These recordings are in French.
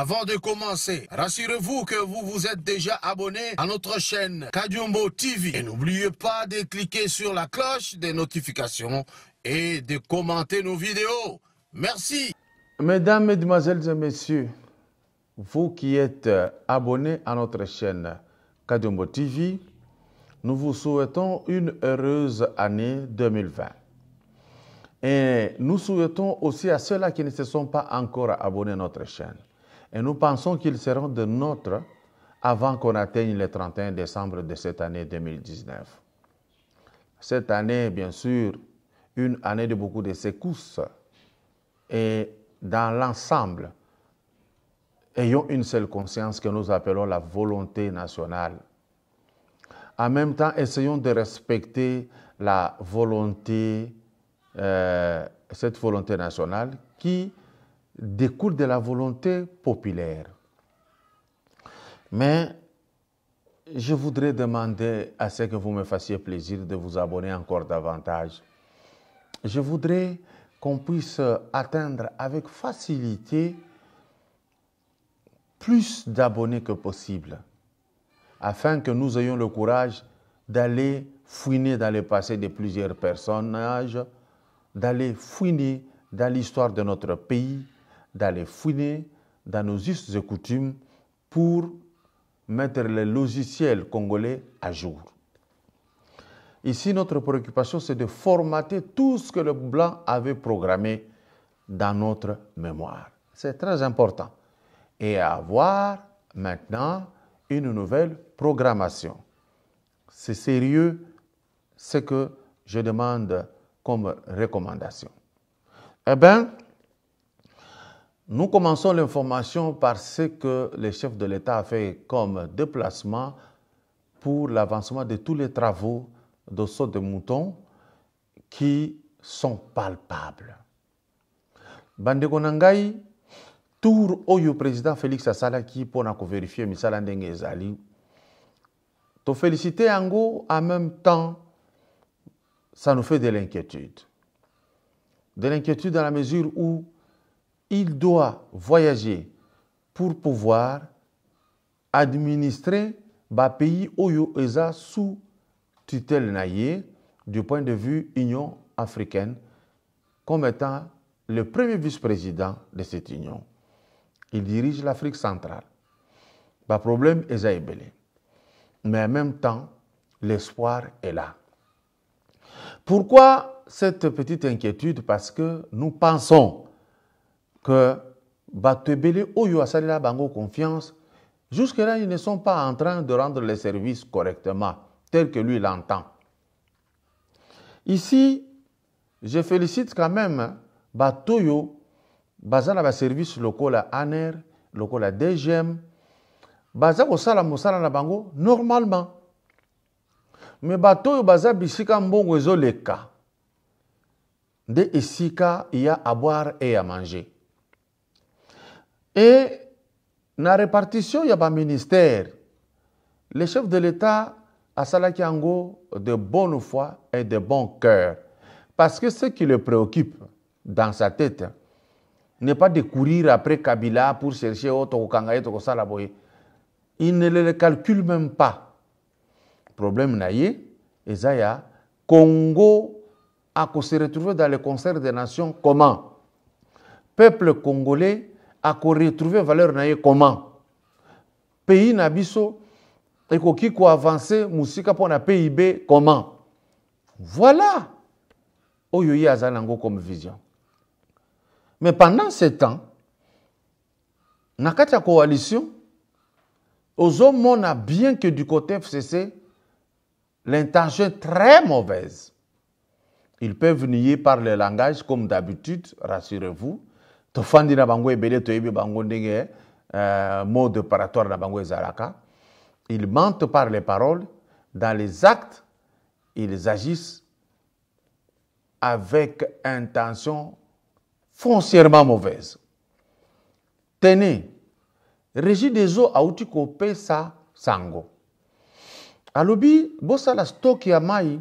Avant de commencer, rassurez-vous que vous vous êtes déjà abonné à notre chaîne Kadiombo TV. Et n'oubliez pas de cliquer sur la cloche des notifications et de commenter nos vidéos. Merci. Mesdames, Mesdemoiselles et Messieurs, vous qui êtes euh, abonnés à notre chaîne Kadiombo TV, nous vous souhaitons une heureuse année 2020. Et nous souhaitons aussi à ceux-là qui ne se sont pas encore abonnés à notre chaîne et nous pensons qu'ils seront de notre avant qu'on atteigne le 31 décembre de cette année 2019. Cette année, bien sûr, une année de beaucoup de secousses. Et dans l'ensemble, ayons une seule conscience que nous appelons la volonté nationale. En même temps, essayons de respecter la volonté, euh, cette volonté nationale qui découle de la volonté populaire. Mais je voudrais demander à ce que vous me fassiez plaisir de vous abonner encore davantage. Je voudrais qu'on puisse atteindre avec facilité plus d'abonnés que possible, afin que nous ayons le courage d'aller fouiner dans le passé de plusieurs personnages, d'aller fouiner dans l'histoire de notre pays, d'aller fouiner dans nos justes et coutumes pour mettre les logiciels congolais à jour. Ici, notre préoccupation, c'est de formater tout ce que le blanc avait programmé dans notre mémoire. C'est très important. Et avoir maintenant une nouvelle programmation. C'est sérieux ce que je demande comme recommandation. Eh bien, nous commençons l'information par ce que le chef de l'État a fait comme déplacement pour l'avancement de tous les travaux de saut de mouton qui sont palpables. Bande tour au président félix asalaki pour vérifier misala ndenge te féliciter Ango, en même temps ça nous fait de l'inquiétude de l'inquiétude dans la mesure où il doit voyager pour pouvoir administrer le pays il est sous tutelle du point de vue Union africaine comme étant le premier vice-président de cette union. Il dirige l'Afrique centrale. Le problème est Mais en même temps, l'espoir est là. Pourquoi cette petite inquiétude Parce que nous pensons que Batebele Oyo Asalila Bango Confiance, jusque-là, ils ne sont pas en train de rendre les services correctement, tel que lui l'entend. Ici, je félicite quand même Batoyo, Bazala ba service local à ANER, local à DGM, normalement. Mais Batoyo Baza Bisika Mbongo Ezoleka, de Isika, il y a à boire et à manger. Et la répartition, il y a un ministère. Le chef de l'État a Salakiango de bonne foi et de bon cœur. Parce que ce qui le préoccupe dans sa tête n'est pas de courir après Kabila pour chercher autre Salaboy. Il ne le calcule même pas. Problème naïe, a Congo a se retrouver dans le concert des nations comment Peuple congolais akoretrouve valeur na comment pays na biso ekoki on mosika mpo na pib comment voilà oyo ye azali comme vision mais pendant ce temps na coalition, ya coalition a bien que du côté fcc l'intention très mauvaise ils peuvent nier par le langage comme d'habitude rassurez-vous tofandi na bango ebele toyebi bango ndenge euh, mode opératoire na bango ezalaka ils mentent par les paroles dans les actes ils agissent avec intention foncièrement mauvaise tene régi des eaux auti kopesa sango alobi bosala stok ya mai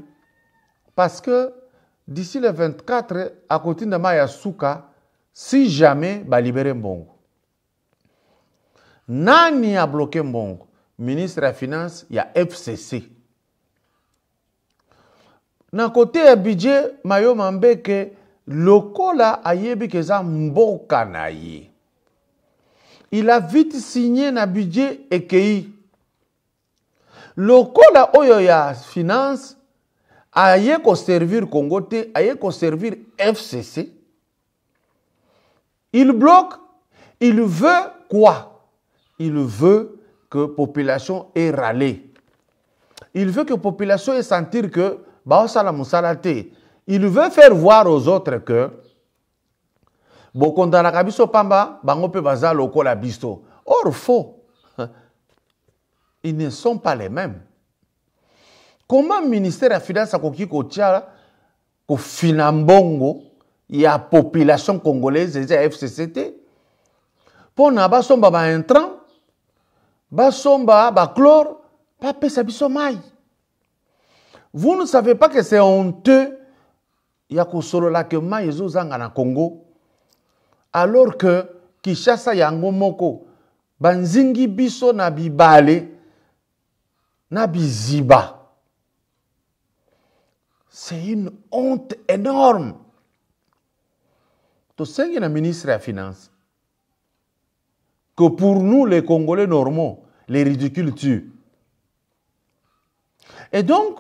parce que d'ici le 24 akotinda mai ya suka si jamais balibere mbongo nani abloke mbongo ministre ya finance ya fcc na kote ya budget mayoma mbeke lokola ayebi ke eza mboka na ye il a vite signe na budget ekei lokola oyo ya finance aye koservir congo te aye koservir fcc Il bloque. Il veut quoi Il veut que population ait râlé. Il veut que population ait sentir que bah, oh, il veut faire voir aux autres que or faux ils ne sont pas les mêmes comment ministère la finance akoki kotia au Finambongo il y a population congolaise eza ya fcc te mpona basomba ba basomba baclore bapesa biso bisomai, vous ne savez pas que c'est honteux y a ya kosolola ke mai ezozanga na congo alors que kishasa yango moko banzingi biso na bibale na biziba c'est une honte énorme un ministre la finance que pour nous les congolais normaux les ridicules tuent et donc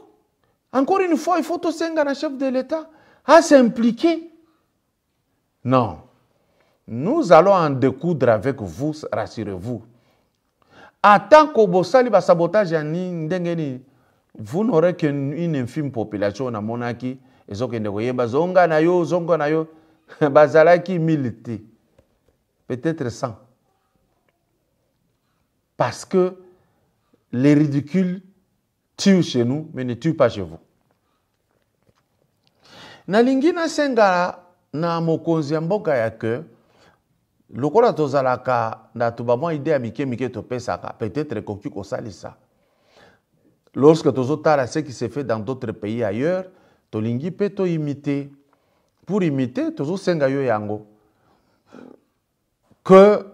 encore une fois il faut un chef de l'état à s'impliquer non nous allons en découdre avec vous rassurez-vous atako tant sabotage ya ni sabotage, vous n'aurez qu'une infime population à monaco. zonga na yo zonga bazalaki qui te peut-être sans, parce que les ridicules tuent chez nous mais ne tuent pas chez vous nalingi nasengala na mokonzi ya mboka ya ke lokola tozalaka na bamwa ide ya mike mike topesaka peut-être ekoki kosalisa lorsque tozotala ce qui se fait dans d'autres pays ailleurs tolingi mpe imiter pour imiter toujours Sengayo yango que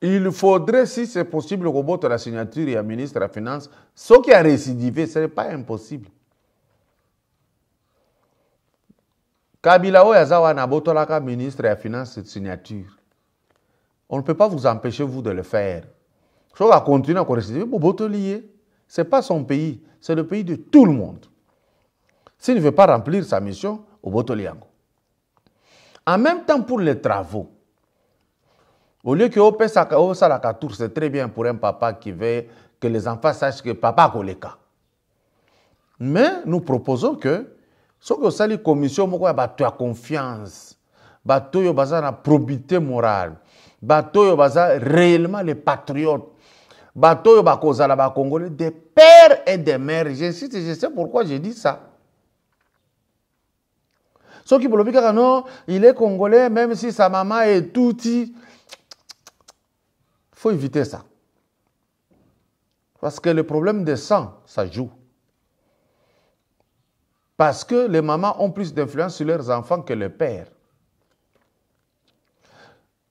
il faudrait si c'est possible botte la signature et à ministre la finance a récidivé, ce n'est pas impossible kabila oyo na wana le ministre Finances cette signature on ne peut pas vous empêcher vous de le faire va continuer à korécidive ce n'est pas son pays c'est le pays de tout le monde s'il ne veut pas remplir sa mission en même temps pour les travaux au lieu que à la tour c'est très bien pour un papa qui veut que les enfants sachent que papa cas. mais nous proposons que que la commission moko bah, confiance bato a baza probité morale bato a baza réellement les patriotes cause bah, oyo la congolais, des pères et des mères je, je sais pourquoi je dis ça ce qui non, il est congolais, même si sa maman est tout Il faut éviter ça. Parce que le problème de sang, ça joue. Parce que les mamans ont plus d'influence sur leurs enfants que les pères.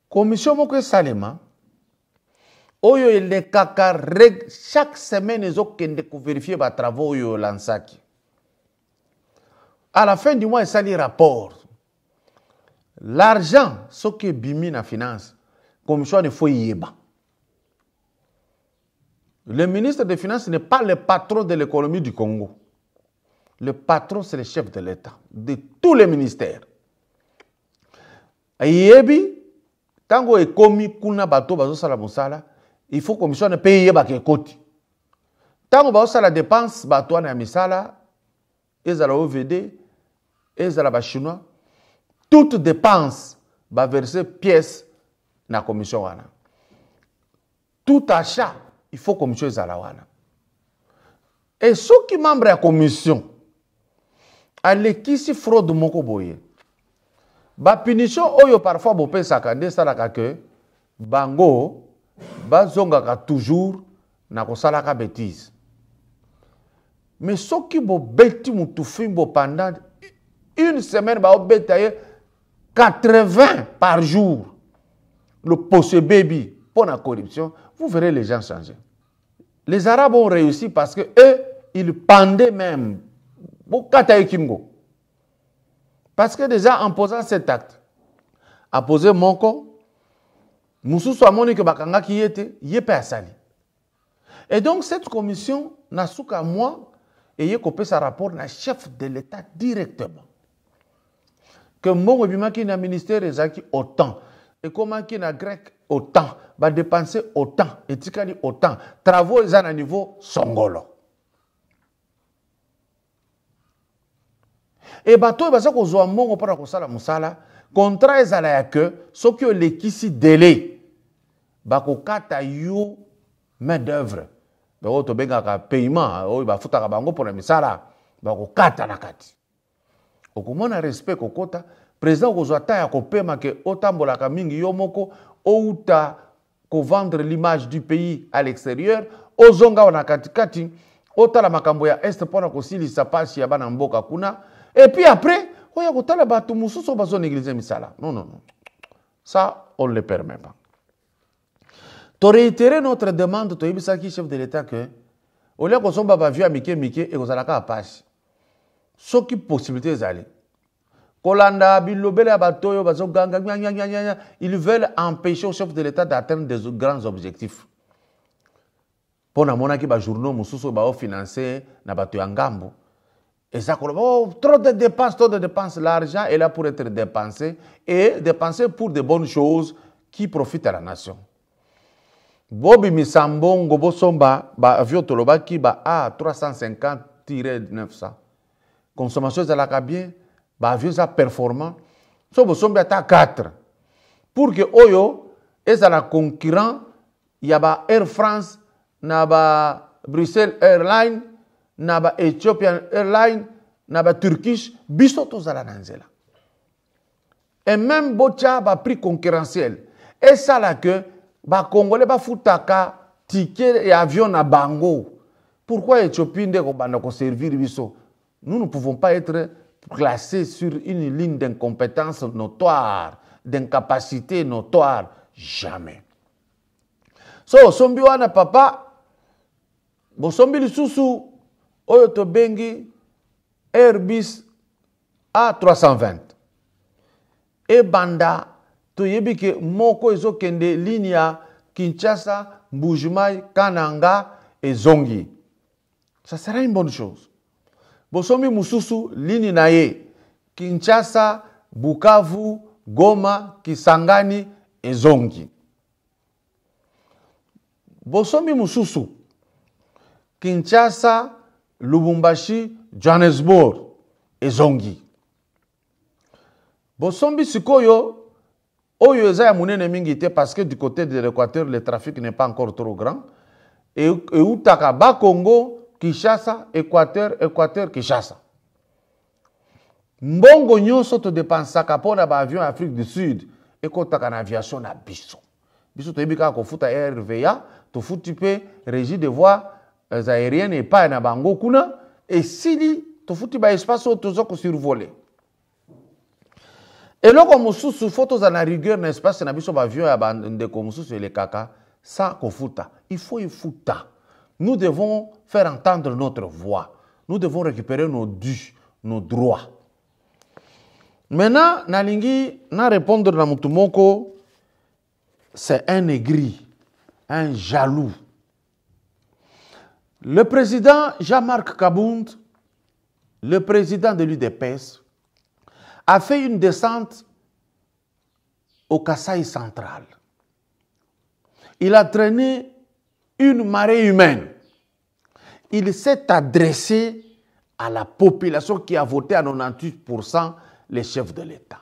Commission Moko Salema, il chaque semaine, ils ont vérifié les travaux, de ont à la fin du mois, il ça les rapport. L'argent, ce qui est dans la finance, comme ça, il faut y Le ministre des Finances n'est pas le patron de l'économie du Congo. Le patron, c'est le chef de l'État, de tous les ministères. ayebi faut que kuna bato bazosala mosala il faut commission mpe eyebaka ekoti ntango la dépense bato wana ya misala ezala ovd ezala bachinois toute dépense baverse pièce na commission wana tout achat il faut commission ezala wana e soki membre ya commission alekisi fraude moko boye bapunition oyo parfois bopesaka nde esalaka ke bango bazongaka toujours na kosalaka bétise mais soki bobeti motu fimbo pendant Une semaine, 80 bah, par jour. Le posse baby pour la corruption, vous verrez les gens changer. Les Arabes ont réussi parce que eux, ils pendaient même. Parce que déjà, en posant cet acte, à poser mon corps, mosusu Bakanga qui était et donc cette commission na moi ayez un sa rapport na chef de l'état directement que mon bima qui n'a ministère ezaki autant et comment qui n'a grec autant bah, va dépenser autant et tikali autant travaux ezan à niveau songolo et bato baza kozwa mbongo mpona kosala mosala contrat ezala ya ke soki olekisi délai kata bah, yo main d'œuvre bah, oyo oh, tobengaka paiement hein. oyo oh, bafutaka bango mpona misala bakokata na kati okomona respect kokota président okozwa ta ya kopema ke otambolaka mingi yo moko outa kovendre l'image du pays à l'extérieur ozonga wana katikati otala makambo ya este mpona kosilisa mpasi ya bana mboka kuna epuis après oya kotala bato mosusu bazoneglize misala non non non ça on ne le permet pas toréitere notre demande toyebisaki chef de l'état ke olia kosomba bavieux ya mike mike ekozalaka apasi ce qui est kolanda bilobele ils veulent empêcher le chef de l'état d'atteindre des grands objectifs Pour namonaki qui, mosusu journaux, baofinanse na bato ya ngambo eza Et oh, trop de dépenses, trop de dépenses, l'argent est là pour être dépensé et dépensé pour de bonnes choses qui profitent à la nation Bobi mbongo bosomba tolobaki a 350 900 consommation est bien bah, vieux à performant so bosombi ata 4 pour que oyo oh, concurrents, concurrent y a bah, air france naba bruxelles airline naba ethiopian airline naba Et turkish biso tozala na Et Et même bah, ça pris concurrentiel esala font des tickets tickets et avion à bango Pourquoi ethiopie pas servir servir biso nous ne pouvons pas être classés sur une ligne d'incompétence notoire, d'incapacité notoire. Jamais. So, sombi wana papa, bosombi lususu oyoto bengi, Airbus A320. Ebanda, to yebike moko ezokende Kende, Linia, Kinshasa, Mbujimai, Kananga et Zongi. Ça sera une bonne chose. bosombi mosusu lini na ye kinshasa bukavu goma kisangani ezongi bosombi mosusu kinshasa lubumbashi johannesburg ezongi bosombi sikoyo oyo eza ya monene mingi te parce que du côté de l'équateur le trafic n'est pas encore trop grand eutaka e bakongo Kinshasa, Équateur, Équateur, Kinshasa. mbongo nyonso de à baavion l'avion afrique du sud ekɔtaka une aviation na biso biso toyebi kofuta rva futi pe régie de Voie euh, aérienne pas na bango kuna un tofuti survoler? Et toza kosurvole eloko a photos tozala la rigueur na espace na biso avion ya les kaka ça ko futa. il faut foutre. nous devons faire entendre notre voix. Nous devons récupérer nos dus, nos droits. Maintenant, Nalingi, na répondre à Mutumoko, c'est un aigri, un jaloux. Le président Jean-Marc Kabound, le président de l'UDPS, a fait une descente au Kassai central. Il a traîné une marée humaine il s'est adressé à la population qui a voté à 98% les chefs de l'État.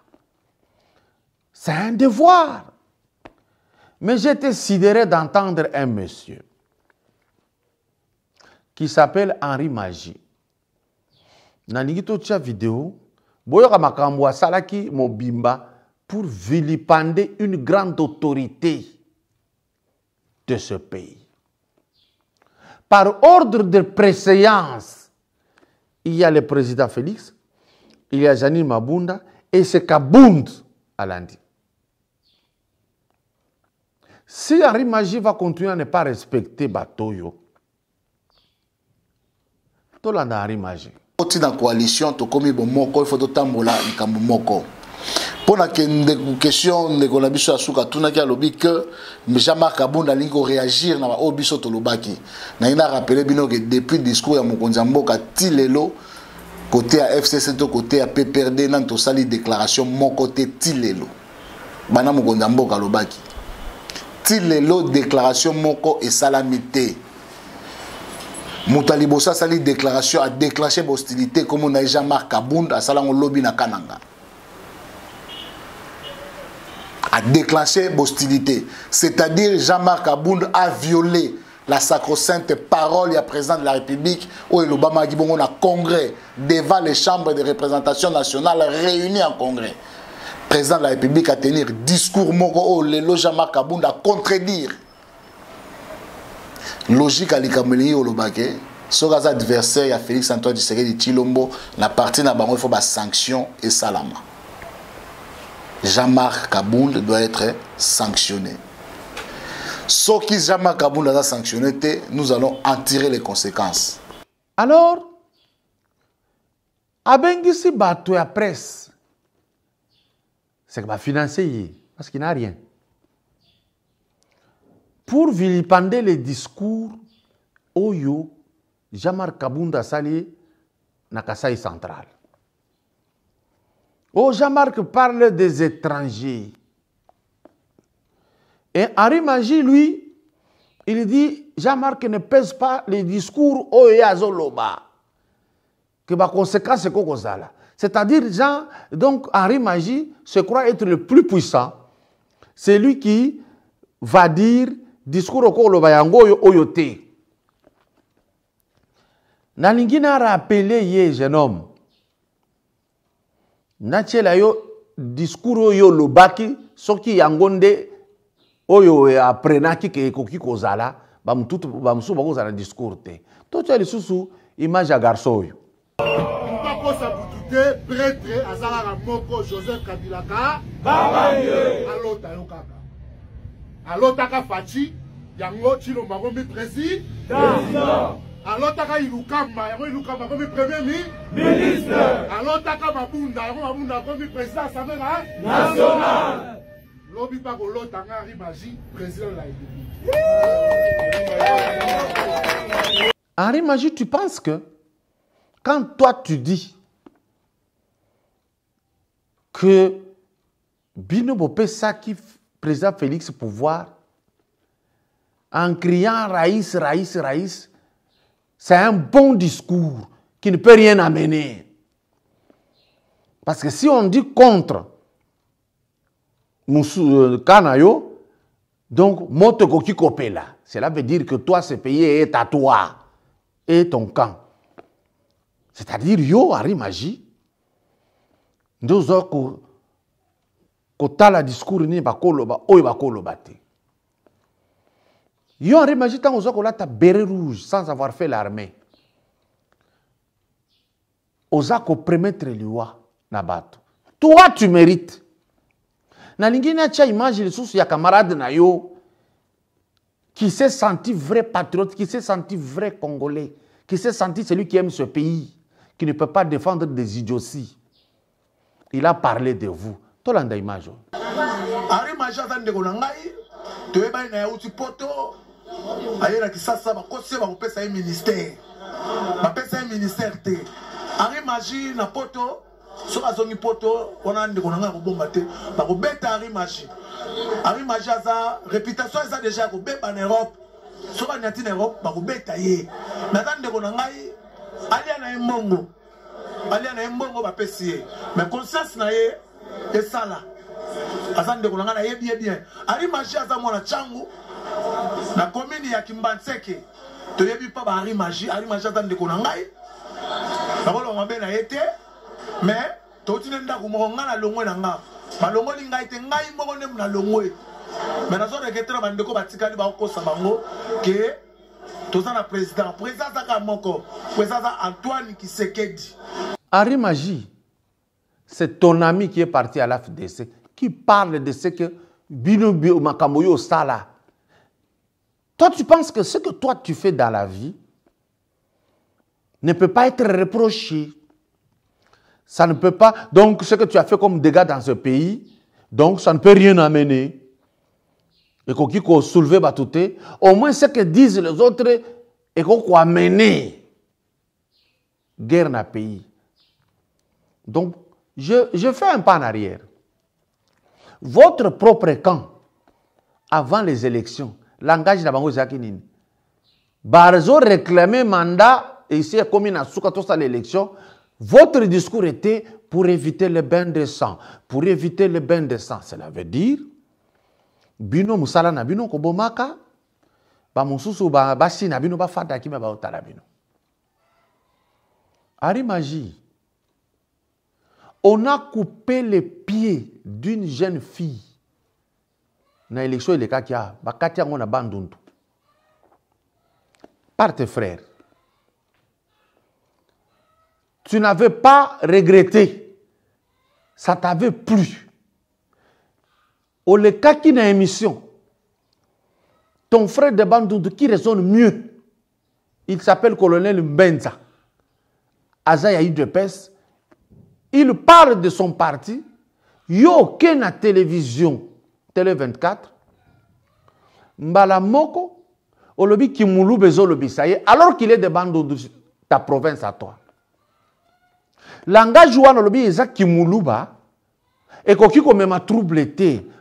C'est un devoir. Mais j'étais sidéré d'entendre un monsieur qui s'appelle Henri Magie. Dans vidéo boyoka makambo asalaki mobimba pour vilipender une grande autorité de ce pays par ordre de préséance, il y a le président Félix, il y a Janine Mabunda et c'est Kabound à lundi. Si Henri va continuer à ne pas respecter Batoyo, tolanda Henri Magie. la coalition tokomi bomoko mpo na question ndeko na biso ya suka atunaki alobi ke jean-marc abunda alingi koréagir na baoyo biso tolobaki nalingi narappele bino ke depuis discours ya mokonzi ya mboka ti lelo kote ya fcc to kote ya pprd nani tosali déclaration moko te ti lelo bana mokonzi ya mboka alobaki ti lelo déclaration moko esalami te moto ya liboso asali déclaration adéclenche bahostilité komona jean-marc abunda asalango lobi na kananga Déclencher déclenché l'hostilité. C'est-à-dire, Jean-Marc Abound a violé la sacro-sainte parole du président de la République, où Obama a un congrès devant les chambres de représentation nationale réunies en congrès. Le président de la République a tenu discours moko lelo Jean-Marc Abound a contredire. Logique à l'Ikameli Olobake, sur adversaire, il y a Félix Antoine Tshisekedi Chilombo, la partie n'a pas il faut sanctions et salama. Jamar marc doit être sanctionné. Ce qui Jean-Marc Kabound a sanctionné, nous allons en tirer les conséquences. Alors, Abengisi battu la presse, c'est que va financer parce qu'il n'a rien. Pour vilipender les discours, Oyo, Jamar marc dans Sali, Nakasai Central. Oh, Jean-Marc parle des étrangers. Et Henri Magie, lui, il dit, Jean-Marc ne pèse pas les discours Oyazoloba. Que par conséquence c'est Kokozala. C'est-à-dire, Jean, donc Henri Magie se croit être le plus puissant. C'est lui qui va dire discours Okoloba Yango Oyote. Nalingina a rappelé hier, jeune homme, na tiela yo diskure oyo olobaki soki yango nde oyo aprenaki ke ekoki kozala bamosusu bakozala na discours te totya lisusu image ya garso oyo bakosa butu te pretre aza kaka moko joseph kabilaka alota yo kaka alotaka faci yango cilombango mipresi alotaka ilukamba yango ilukamba comme premier ministre, ministre alotaka mabunda yango mabunda premier président national lobi par kolota nga t'as président de la république Henri Magie, tu penses que quand toi tu dis que Bino Bopessa qui président Félix pouvoir en criant Raïs, Raïs, Raïs, c'est un bon discours qui ne peut rien amener. Parce que si on dit contre euh, Kanayo, donc Motokoki Kopela, cela veut dire que toi, ce pays est à toi et ton camp. C'est-à-dire, yo, Arimaji, nous avons discours ni ba oy bakoloba te yon rimaji tango zoko ta béret rouge sans avoir fait l'armée oza kopremetre liwa na bato toi tu mérites a cha image lisusu ya camarade na yo qui s'est senti vrai patriote qui s'est senti vrai congolais qui s'est senti celui qui aime ce pays qui ne peut pas défendre des idioties il a parlé de vous tolanda image oyo arimaji aza ndeko na ngai na poto aye na kisasa bakosi ye bakopesa ye ministère bapesa ye ministère te henri magi na poto soki azongi poto wana ndeko na ngai akobomba te bakobeta henri magi henri magi aza réputation eza déjà ya kobeba na europe soki aniati na europe bakobeta ye me aza ndeko na ngai alia na ye mbongo alia na ye mbongo bapesi ye me conscience na ye esala aza ndeko na ngai nayebi ye bien henri magi aza mwana ntango na komini ya kimbanseke toyebi mpa bahari magi hari magi aza ndeko na ngai nakoloba mabe na ye te mais touti ne ndako moko ngai nalongwe na nga balongoli ngai te ngai moko nde nalongwe mais nazoreketela bandeko batikali bakokosa bango ke toza na président président aza kaka moko président aza antoine kisekedi hari magi c'est ton ami qui est parti à la FDC qui parle de ce que bino makambo oyo osala Toi, tu penses que ce que toi, tu fais dans la vie ne peut pas être reproché. Ça ne peut pas... Donc, ce que tu as fait comme dégâts dans ce pays, donc, ça ne peut rien amener. Et qu'on qui soulevé au moins ce que disent les autres, et qu'on quoi amener Guerre dans le pays. Donc, je fais un pas en arrière. Votre propre camp, avant les élections, langage na bango zaki nini réclamer mandat ici ekomi na suka à l'élection, votre discours était pour éviter le bain de sang pour éviter le bain de sang cela veut dire bino musala na bino kobomaka ba basi na bino fada kimi ba bino ari magie on a coupé les pieds d'une jeune fille na élection y a bakati yango na bandundu parte frère tu n'avais pas regretté ça t'avait plu olekaki na émission ton frère de bandundu qui résonne mieux il s'appelle colonel mbenza Azaïa Idepes. il parle de son parti yo a na télévision Télé 24 mbala moko olobi ça y est. alors qu'il est de bando ta province à toi langage olobi eza kimuluba même trouble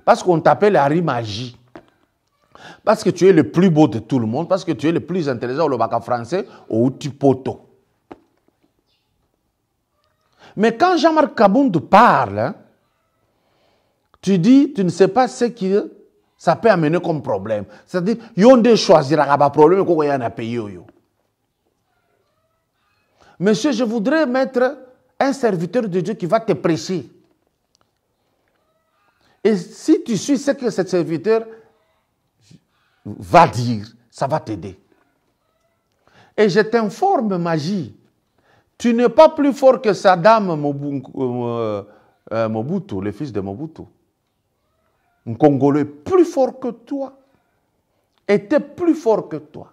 parce qu'on t'appelle Harry magie parce que tu es le plus beau de tout le monde parce que tu es le plus intelligent olobaka français au mais quand jean-marc Kabound parle hein, tu dis, tu ne sais pas ce que ça peut amener comme problème. C'est-à-dire, y a choisir un problème qu'on a un Monsieur, je voudrais mettre un serviteur de Dieu qui va te prêcher. Et si tu suis ce que ce serviteur va dire, ça va t'aider. Et je t'informe, magie, tu n'es pas plus fort que Saddam euh, euh, Mobutu, le fils de Mobutu un Congolais plus fort que toi, était plus fort que toi.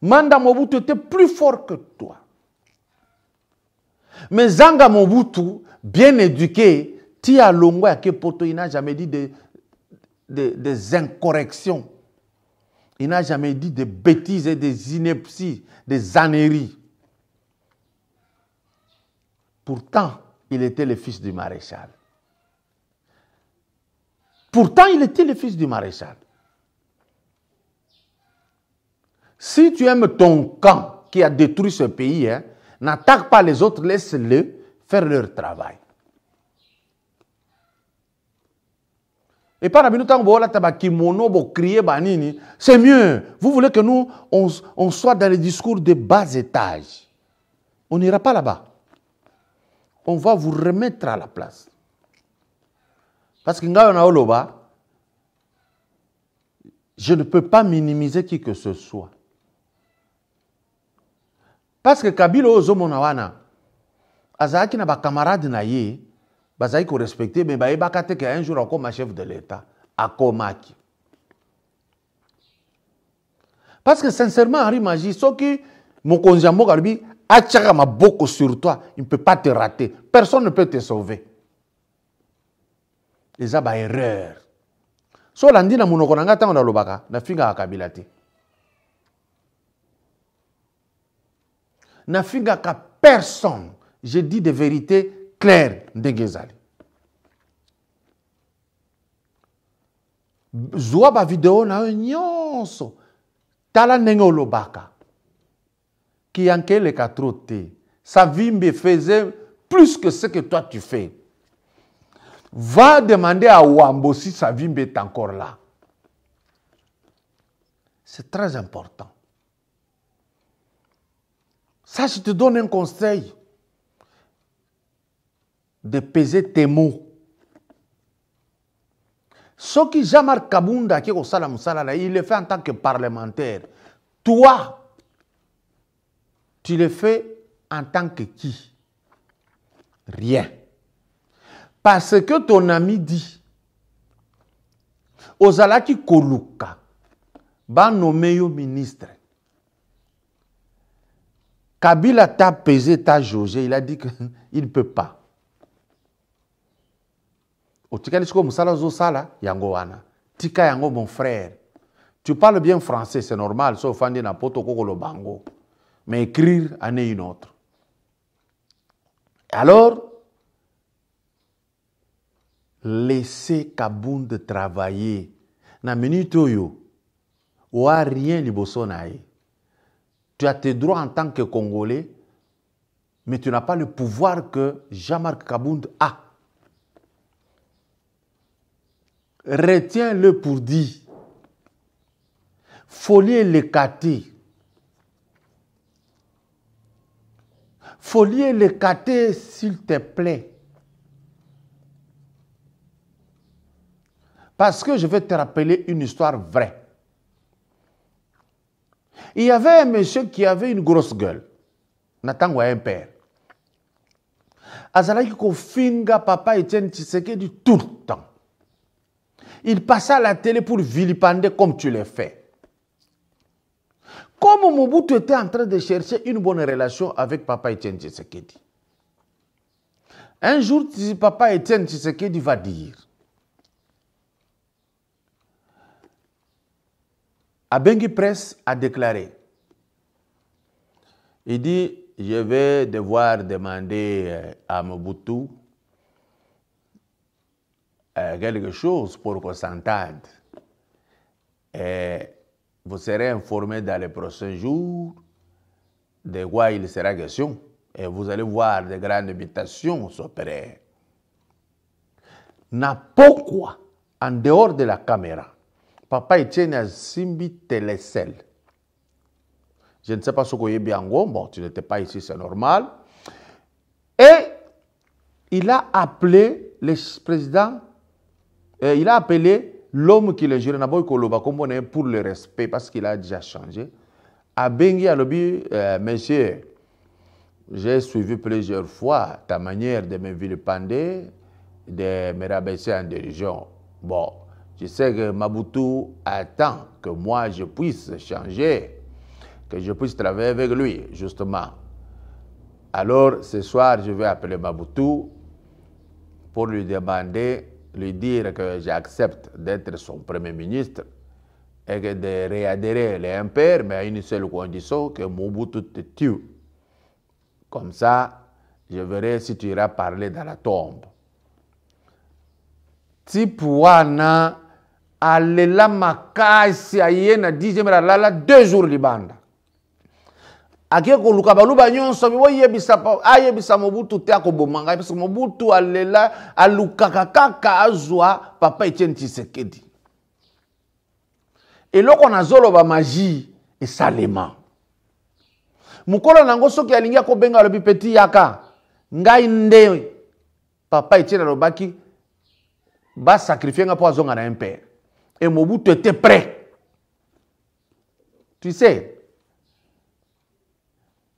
Manda Mobutu était plus fort que toi. Mais Zanga Mobutu, bien éduqué, Tia il n'a jamais dit des, incorrections. Il n'a jamais dit des bêtises et des inepties, des anéries. Pourtant, il était le fils du maréchal. Pourtant, il était le fils du maréchal. Si tu aimes ton camp qui a détruit ce pays, hein, n'attaque pas les autres, laisse-les faire leur travail. Et par banini, c'est mieux. Vous voulez que nous, on, soit dans les discours de bas étage. On n'ira pas là-bas. On va vous remettre à la place. Parce que je ne peux pas minimiser qui que ce soit. Parce que Kabila Ozomonawana, wana, azaki na camarade na ye, ko respecter, mais bakate que un jour encore ma chef de l'État, akomaki. Parce que sincèrement, Henri Magi, ce qui Mokonzi ma maboko sur toi, il ne peut pas te rater. Personne ne peut te sauver eza erreur so olandi na monoko na ngai ntango nalobaka nafingaka kabila te nafingaka personne je dis de vérité claire ndenge ezali zwa bavideo na yo nyonso tala ndenge olobaka kiyanka eleka tro te savimbe faisait plus que ce que toi tu fais Va demander à Wambosi si sa vie est encore là. C'est très important. Ça, je te donne un conseil de peser tes mots. Ce que jean Kabunda qui il le fait en tant que parlementaire. Toi, tu le fais en tant que qui Rien. Parce que ton ami dit, qui Koluka, ba yo ministre. Kabila t'a pesé, t'a jaugé, il a dit qu'il ne peut pas. Otikalishko musala zo sala, yango wana. Tika yango mon frère. Tu parles bien français, c'est normal, sauf fandi na poto koko lo bango. Mais écrire, en est une autre. Alors, Laissez Kabound travailler. Na minute rien Tu as tes droits en tant que Congolais, mais tu n'as pas le pouvoir que Jean-Marc Kabound a. Retiens-le pour dire, folier l'écarté, folier l'écarté s'il te plaît. Parce que je vais te rappeler une histoire vraie. Il y avait un monsieur qui avait une grosse gueule. Nathan un père. Azalaki kofinga papa Etienne Tshisekedi tout le temps. Il passa à la télé pour vilipender comme tu l'as fait. Comme Mobutu était en train de chercher une bonne relation avec papa Etienne Tshisekedi. Un jour, papa Etienne Tshisekedi va dire Abengi Press a déclaré, il dit, je vais devoir demander euh, à Mobutu euh, quelque chose pour qu'on s'entende. Et vous serez informé dans les prochains jours de quoi il sera question. Et vous allez voir des grandes mutations s'opérer. N'a quoi en dehors de la caméra, papa Etienne simbi Je ne sais pas ce que gros. bon, tu n'étais pas ici, c'est normal. Et il a appelé le président, euh, il a appelé l'homme qui le jure, pour le respect, parce qu'il a déjà changé. Bengi, Alobi, euh, monsieur, j'ai suivi plusieurs fois ta manière de me vilipender, de me rabaisser en religion. Bon, je sais que Mabutu attend que moi je puisse changer, que je puisse travailler avec lui, justement. Alors ce soir, je vais appeler Mabutu pour lui demander, lui dire que j'accepte d'être son premier ministre et que de réadhérer les impairs, mais à une seule condition, que Mabutu te tue. Comme ça, je verrai si tu iras parler dans la tombe. Tipuana alela makasi aye na 10 mara alala 2 jours libanda akei koluka baluba nyonso oyebisa ayebisa mobutu te akoboma ngai parce mobutu alela alukaka kaka azwa papa etienne tshisekedi eloko nazoloba magie esalema mokolo nango soki alingi akobenga alobi peti yaka ngai nde papa etienne alobaki basakrifie nga mpo azonga na impere Et Mobutu était prêt. Tu sais,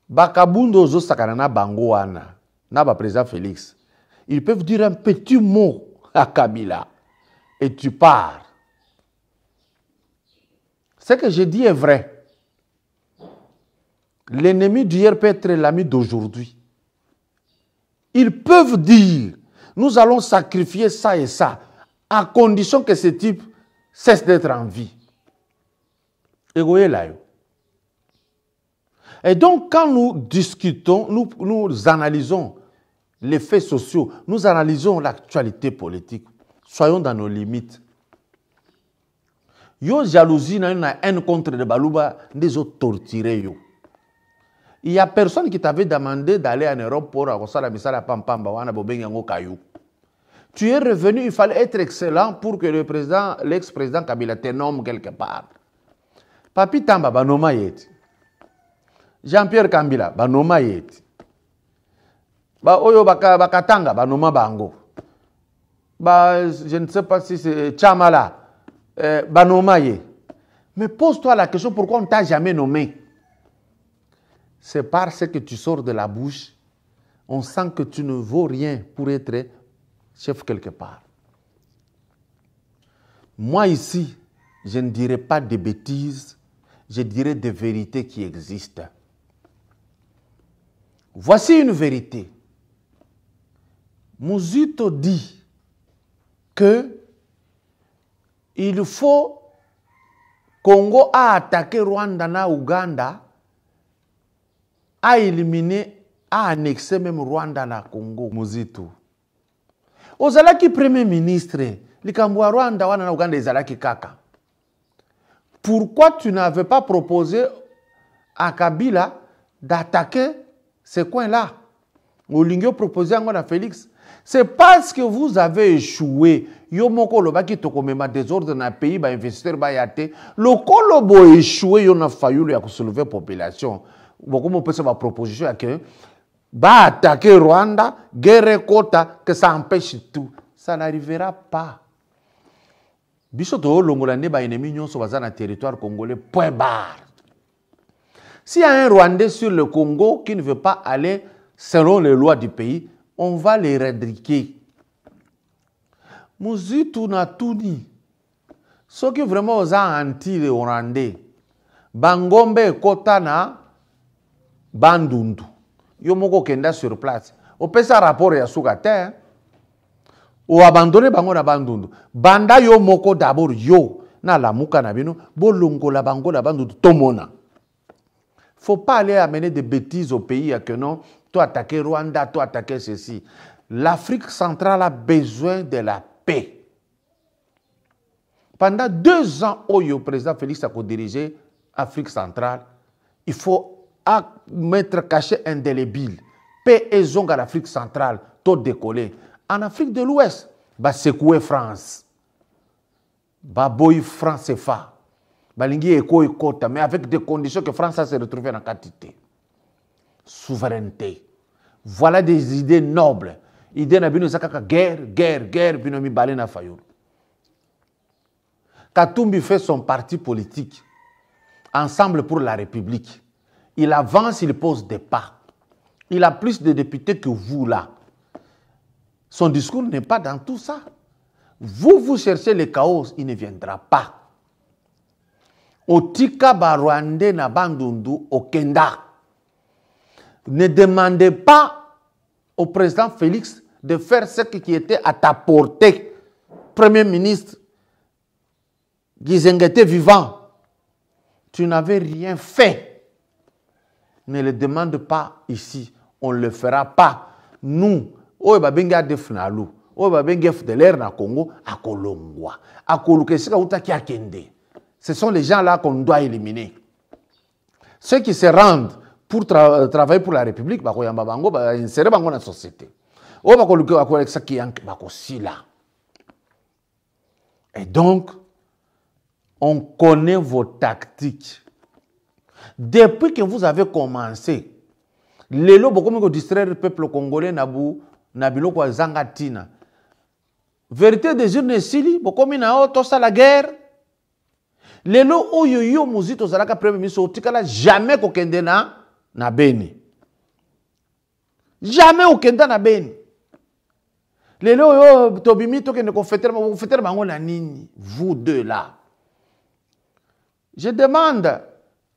Bakabundo président Félix. Ils peuvent dire un petit mot à Kabila et tu pars. Ce que je dit est vrai. L'ennemi d'hier peut être l'ami d'aujourd'hui. Ils peuvent dire, nous allons sacrifier ça et ça, à condition que ce type cesse d'être en vie. Et donc, quand nous discutons, nous, analysons les faits sociaux, nous analysons l'actualité politique, soyons dans nos limites. Yo jalousie, na une haine contre les Balouba, des autres torturés. Yo. Il n'y a personne qui t'avait demandé d'aller en Europe pour avoir ça, la à pampamba, wana bobenga tu es revenu, il fallait être excellent pour que le président, l'ex-président Kabila te nomme quelque part. Papi Tamba, yeti. Jean-Pierre Kabila, banoma yeti. Ba oyo bakatanga, banoma bango. Ba, je ne sais pas si c'est Chamala, euh, banoma Mais pose-toi la question, pourquoi on ne t'a jamais nommé C'est parce que tu sors de la bouche, on sent que tu ne vaux rien pour être chef quelque part. Moi ici, je ne dirai pas de bêtises, je dirai des vérités qui existent. Voici une vérité. Mouzito dit que il faut Congo a attaqué Rwanda na Ouganda, a éliminé, a annexé même Rwanda na Congo. Mouzito ozalaki premier ministre likambo ya rwanda wana na uganda kaka pourquoi tu n'avais pas proposé à kabila d'attaquer ce coin là olingi oproposé yango na félix c'est parce que vous avez échoué yo moko olobaki tokomema désordre le pays bainvestiteur baya te lokolo boéchoué yo na fayulu ya la population peut pas baproposition ya ke va attaquer Rwanda, guerre Kota, que ça empêche tout. Ça n'arrivera pas. Biso to longolande ba ennemi nyonso bazana territoire congolais point barre. S'il y a un Rwandais sur le Congo qui ne veut pas aller selon les lois du pays, on va l'éradiquer. Muzi na tuni. Soki vraiment osa anti les Rwandais, bangombe Kota na bandundu yo moko kenda sur place opesa rapport ya suka te hein. abandonne. bango na bandundu banda yo moko dabord yo nalamuka na bino bolongola bango na bandundu tomona faut pas aller amener des bêtises au pays ya que non to attaquer rwanda to attaquer ceci l'afrique centrale a besoin de la paix pendant deux ans oh, yo président félix dirigé l'Afrique centrale il faut à mettre caché indélébile. Paix et zong à l'Afrique centrale, tout décollé. En Afrique de l'Ouest, bah secouer France. Bah boy France CFA. Bah lingi mais avec des conditions que France a se retrouvé en quantité. Souveraineté. Voilà des idées nobles. Idées na la guerre, guerre, guerre, guerre, bino mi balé na Katumbi fait son parti politique. Ensemble pour la République. Il avance, il pose des pas. Il a plus de députés que vous là. Son discours n'est pas dans tout ça. Vous, vous cherchez le chaos, il ne viendra pas. Au Otika Barwande au Kenda, Ne demandez pas au président Félix de faire ce qui était à ta portée. Premier ministre, était vivant, tu n'avais rien fait ne le demande pas ici. On ne le fera pas. Nous, de babenge adefuna alu oyo de l'air na congo à akoluka esika Takia Kende, ce sont les gens là qu'on doit éliminer ceux qui se rendent pour euh, travailler pour la république bakoyamba bango insérer dans la société oyo bakoluka bakolekisaki yanke bakosila et donc on connaît vos tactiques depuis que vous avez commencé, lelo bokomi distraire le peuple congolais na, nabilo na biloko Vérité verité désir na esili bokomi na yo la guerre lelo oyo yo mozwi tozalaka premier ministre otikala jamais kokende na, na beni jamais na beni lelo oyo tobimi mangon la nini vous deux là je demande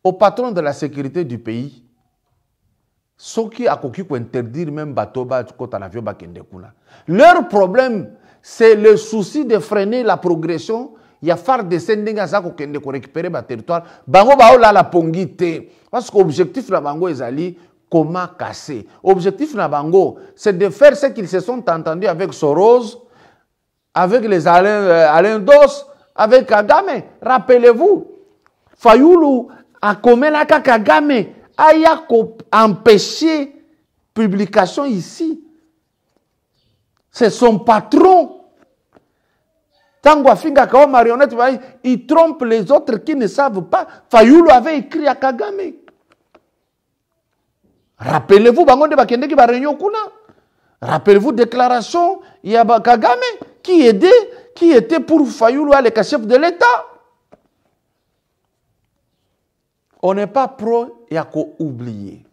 au patron de la sécurité du pays soki qui interdire même bato bateau na l'avion bakende kuna leur problème c'est le souci de freiner la progression Il y a ndenge aza kokende de territoire. bango la la pongite. parce que objectif la bango comment casser. objectif la bango c'est de faire ce qu'ils se sont entendus avec soros avec les alain, euh, dos avec kagame rappelez-vous Fayoulou, akomelaka kaka aya publication ici c'est son patron Tango finga marionnette il trompe les autres qui ne savent pas fayulu avait écrit à kagame rappelez-vous bakende nde bakendeki kuna rappelez-vous déclaration ya kagame qui aidait qui était pour fayulu à chef de l'état on n'est pas pro ya koublie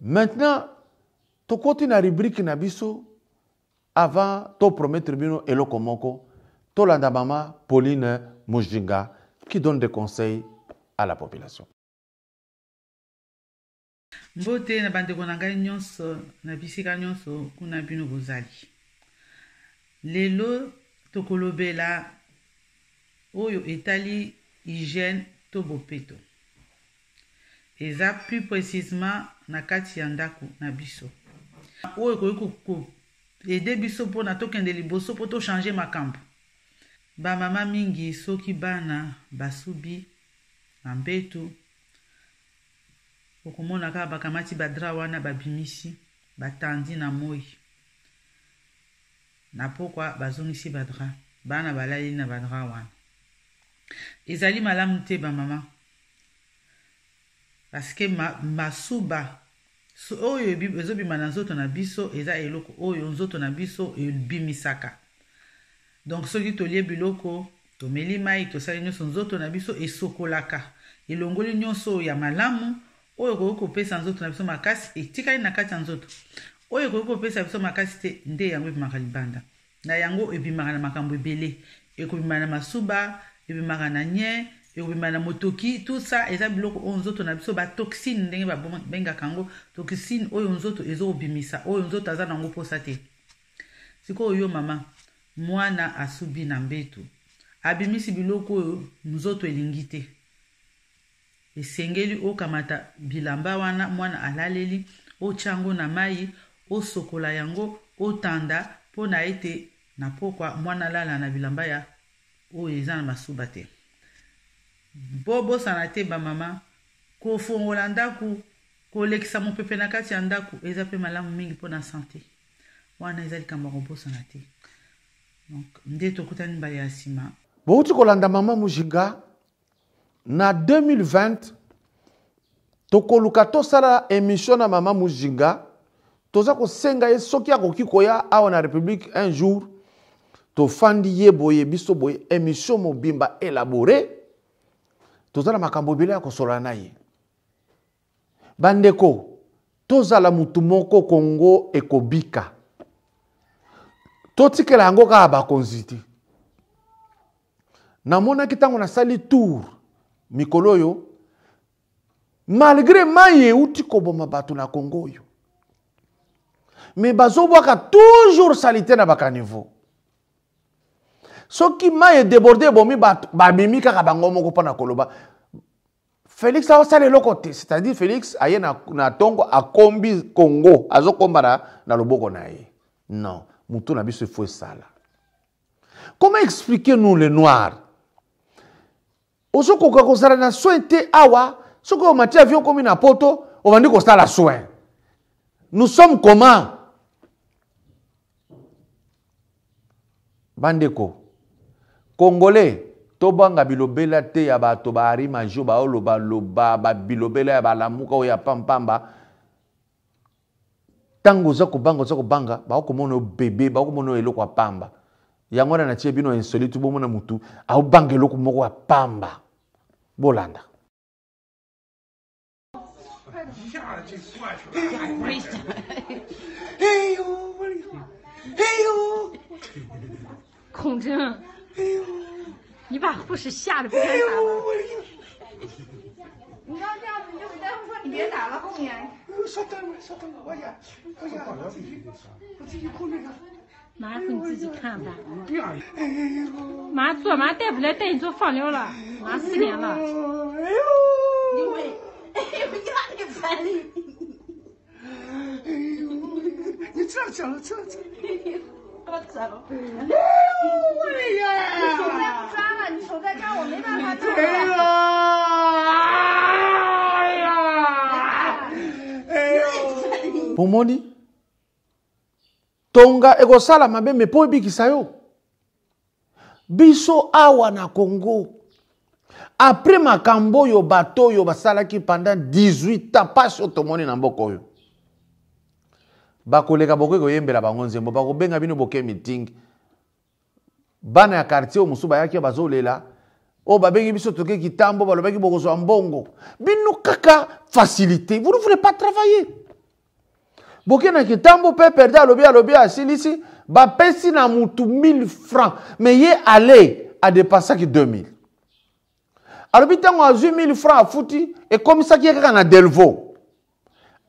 maintenant tokoti na rubrike na biso avant topromettre bino eloko moko tolanda mama pauline mojinga qui donne des conseils à la population mbote na bandeko na ngai nyonso na bisika nyonso kuna bino bozali lelo tokolobela oyo etali hygiene to bopeto eza plus précisement na kati ya ndako na biso oyo ekoki koede biso mpona tokende liboso mpo tochange makambo bamama mingi soki bana basubi na mbeto okomona kaka bakamati badra wana babimisi batandi na moi na pokwa bazongisi badra bana balali na badra wana ezali malamu te bamama parceke masuba oyo ezobima na nzoto na biso eza eloko oyo nzoto na biso ebimisaka donk soki tolie biloko tomeli mai tosali nyonso nzoto na biso esokolaka elongoli nyonso oyo ya malamu oyo ekoki kopesa nzoto na biso makasi etikali na kati ya nzoto oyo ekoki kopesa biso makasi te nde yango ebimaka libanda na yango ebimaka na makambo ebele ekobimaka na masuba ebimaka na nye ekobima na motoki tout ça eza biloko oyo nzoto na biso batoxine ndenge babengaka yango toxine oyo nzoto ezokobimisa oyo nzoto aza na yango mposa te sikoyo yo mama mwana asubi na mbeto abimisi biloko oyo nzoto elingi te esengeli okamata bilamba wana mwana alaleli otya yango na mai osokola yango otanda mpo na ete na pokwa mwana alala na bilamba ya oyo eza na masuba te bobosana te bamama kofongola ndako kolekisa mopepe na kati ya ndako eza mpe malamu mingi mpona sante wana eza likambo ya kobosana te donc nde tokutani bale ya nsima bouti kolanda mama mujinga na 2020 tokoluka tosala émission na mama mujinga toza kosenga ye soki akoki koya awa na république un jour tofandi ye boye biso boye émission mobimba élabore toza na makambo ebele ya kosolola na ye bandeko tozala mutu moko kongo ekobika totikela yango kaka bakonzi te namonaki ntango nasali tour mikolo oyo malgre mai euti koboma bato na kongo oyo me bazobwaka toujours salite na bakaniveau soki mai edeborde ebomi bamimi kaka bango moko mpona koloba félix aosala eloko te c'est-à-dire félix aye na, na ntongo akombi congo azokomba na, na loboko na ye non motu na biso efo esala comment expliquer nous le noir ozokoka kozala na soin te awa soki omati avion okomi na poto obandi kosala soin nous sommes comment bandeko congolais tobanga bilobela te ya bato baari majo baolobaloba babilobela ya balamuka oyo ya pampamba ntango oza kobanga oza kobanga baokomona obebe baokomona eloko ya pamba yango wana natie bino insolite bomona motu aobanga eloko moko ya pamba bolanda Condin 哎呦！你把护士吓得不敢打了。你要这样子，你就给大夫说你别打了，后面。哎少打我，少打我呀！我这放疗自己没说，我自己控制着。麻烦你自己看吧。对呀，哎呦！马上做，马上大夫来带你做放疗了。马上四点了。哎呦！喂，哎呦，你咋那个穿的？哎呦，你这样讲了，这样讲。多走。哎呀！你手再不抓了，你手再抓我没办法弄了。哎呀！哎呦！bomoni tonga ekosala mabe me mpo ebikisa yo biso awa na congo apres makambo oyo bato oyo basalaki pendant 18 ans pasi oyo tomoni na mboka oyo bakoleka koyembela bango bakobenga bino bana ya bazolela babengi biso balobaki bokozwa mbongo facilité vous ne voulez pas travailler boke na kitambo mpe perde alobi alobi asilisi bapesi na mutu 1000 francs mais ye ale adepasaki 2000 alobi ntango azwi 1000 francs afuti ekomisaki ye kaka na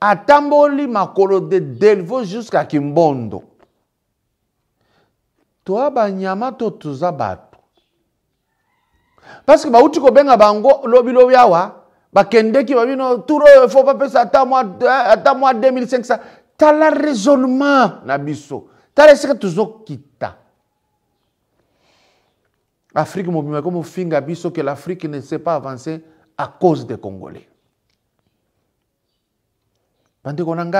atamboli makolo de delvo jusqu'à kimbondo toya banyama to toza bato parceke bauti kobenga bango lobilobi awa bakendeki babino tour oyo fo bapesa ata mwa 2500 tala raisonnement na biso tala esika tozokita afrique mobima ekomofinga biso que l'afrique ne s'est pas avancée à cause des congolais bandeko na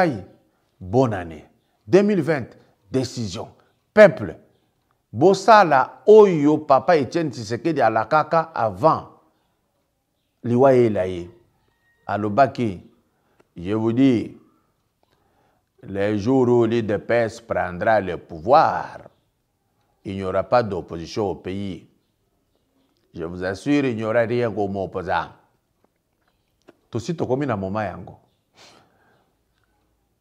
bonne année 2020 décision peuple bosala oyo papa etienne tisekedi alakaka avant liwa eyela ye alobaki je vous dis les jours où l'IDPS prendra le pouvoir, il n'y aura pas d'opposition au pays. Je vous assure, il n'y aura rien comme opposant. il komi na un moment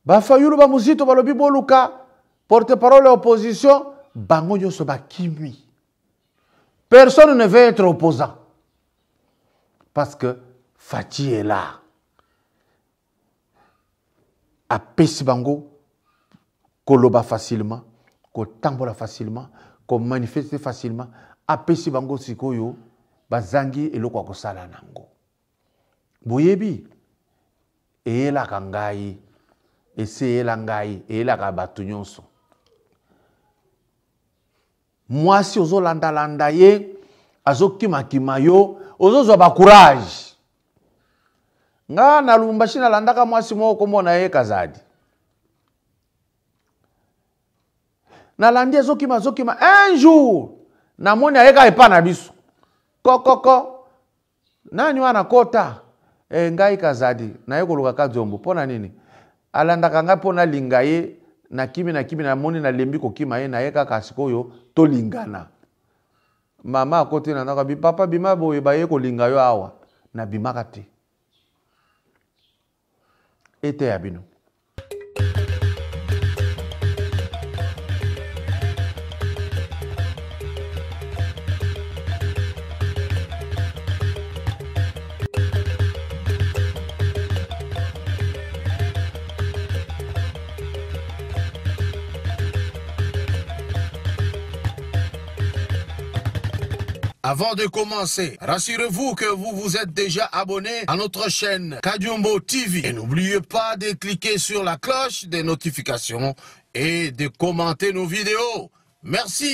bafayulu bamuzito balobi boluka porte parole ya opposition bango nyonso bakimwi personne ne veut être opposant parce que fati est là apesi bango koloba facilement kotambola facilement komanifeste facilement apesi bango sikoyo bazangi eloko ya kosala nango boyebi eyelaka ngai eseyela ngai eyelaka bato nyonso mwasi ozolandalanda ye azokimakima yo ozozwa bakourage nga na lubumbashi nalandaka mwasi moko kombo na ye kazadi nalandi azokima azokima un jour namoni ayeka epa na biso kokoko nani wana kota e, ngai kazadi naye koluka ka dzombo mpo na nini alandaka ngai mpo nalinga ye nakimi nakimi namoni nalembi kokima ye na ye kaka sikoyo tolingana mama akoti na ndako abi papa bima boye baye kolinga yo awa nabimaka te ete ya bino Avant de commencer, rassurez-vous que vous vous êtes déjà abonné à notre chaîne Kadiombo TV. Et n'oubliez pas de cliquer sur la cloche des notifications et de commenter nos vidéos. Merci.